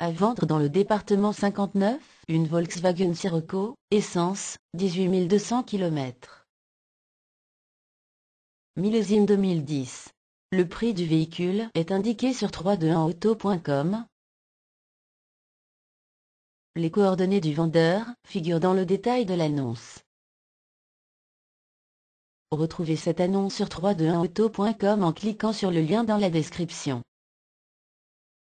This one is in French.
À vendre dans le département 59, une Volkswagen Sirocco, essence, 18 200 km. Millésime 2010. Le prix du véhicule est indiqué sur 321auto.com. Les coordonnées du vendeur figurent dans le détail de l'annonce. Retrouvez cette annonce sur 321auto.com en cliquant sur le lien dans la description.